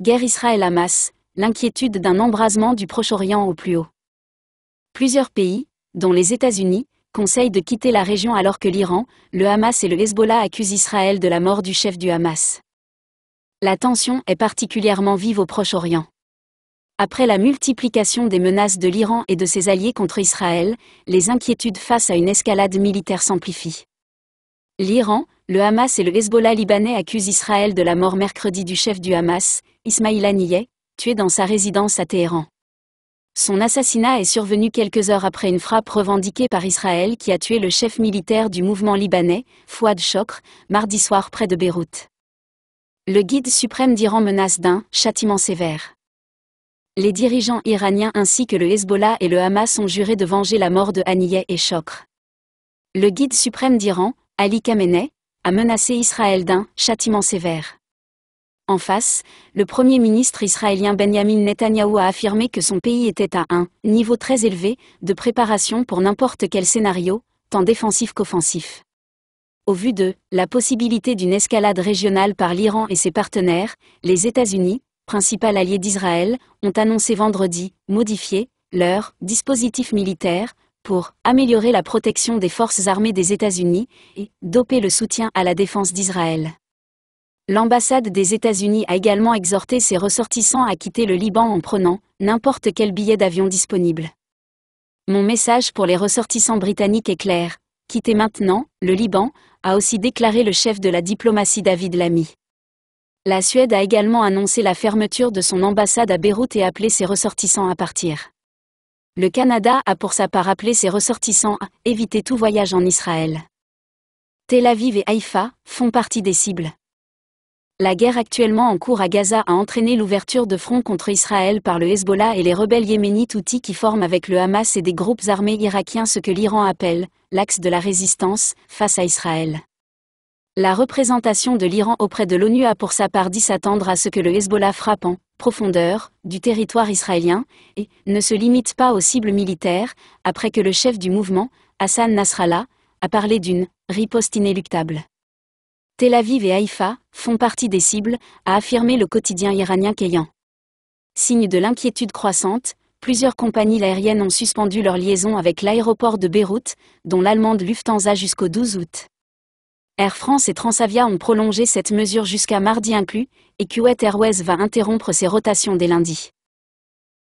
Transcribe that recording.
guerre Israël-Hamas, l'inquiétude d'un embrasement du Proche-Orient au plus haut. Plusieurs pays, dont les États-Unis, conseillent de quitter la région alors que l'Iran, le Hamas et le Hezbollah accusent Israël de la mort du chef du Hamas. La tension est particulièrement vive au Proche-Orient. Après la multiplication des menaces de l'Iran et de ses alliés contre Israël, les inquiétudes face à une escalade militaire s'amplifient. L'Iran, le Hamas et le Hezbollah libanais accusent Israël de la mort mercredi du chef du Hamas, Ismail Aniyeh, tué dans sa résidence à Téhéran. Son assassinat est survenu quelques heures après une frappe revendiquée par Israël qui a tué le chef militaire du mouvement libanais, Fouad Chokr, mardi soir près de Beyrouth. Le guide suprême d'Iran menace d'un châtiment sévère. Les dirigeants iraniens ainsi que le Hezbollah et le Hamas ont juré de venger la mort de Aniyeh et Chokr. Le guide suprême d'Iran, Ali Khamenei, a menacé Israël d'un châtiment sévère. En face, le Premier ministre israélien Benjamin Netanyahu a affirmé que son pays était à un niveau très élevé de préparation pour n'importe quel scénario, tant défensif qu'offensif. Au vu de la possibilité d'une escalade régionale par l'Iran et ses partenaires, les États-Unis, principal allié d'Israël, ont annoncé vendredi modifier leur dispositif militaire pour améliorer la protection des forces armées des États-Unis et doper le soutien à la défense d'Israël. L'ambassade des États-Unis a également exhorté ses ressortissants à quitter le Liban en prenant n'importe quel billet d'avion disponible. Mon message pour les ressortissants britanniques est clair. Quittez maintenant, le Liban, a aussi déclaré le chef de la diplomatie David Lamy. La Suède a également annoncé la fermeture de son ambassade à Beyrouth et appelé ses ressortissants à partir. Le Canada a pour sa part appelé ses ressortissants à éviter tout voyage en Israël. Tel Aviv et Haïfa font partie des cibles. La guerre actuellement en cours à Gaza a entraîné l'ouverture de front contre Israël par le Hezbollah et les rebelles yéménites outils qui forment avec le Hamas et des groupes armés irakiens ce que l'Iran appelle l'axe de la résistance face à Israël. La représentation de l'Iran auprès de l'ONU a pour sa part dit s'attendre à ce que le Hezbollah frappe en profondeur du territoire israélien et ne se limite pas aux cibles militaires après que le chef du mouvement, Hassan Nasrallah, a parlé d'une riposte inéluctable. Tel Aviv et Haïfa font partie des cibles, a affirmé le quotidien iranien Kayan. Signe de l'inquiétude croissante, plusieurs compagnies aériennes ont suspendu leur liaison avec l'aéroport de Beyrouth, dont l'allemande Lufthansa jusqu'au 12 août. Air France et Transavia ont prolongé cette mesure jusqu'à mardi inclus, et Kuwait Airways va interrompre ses rotations dès lundi.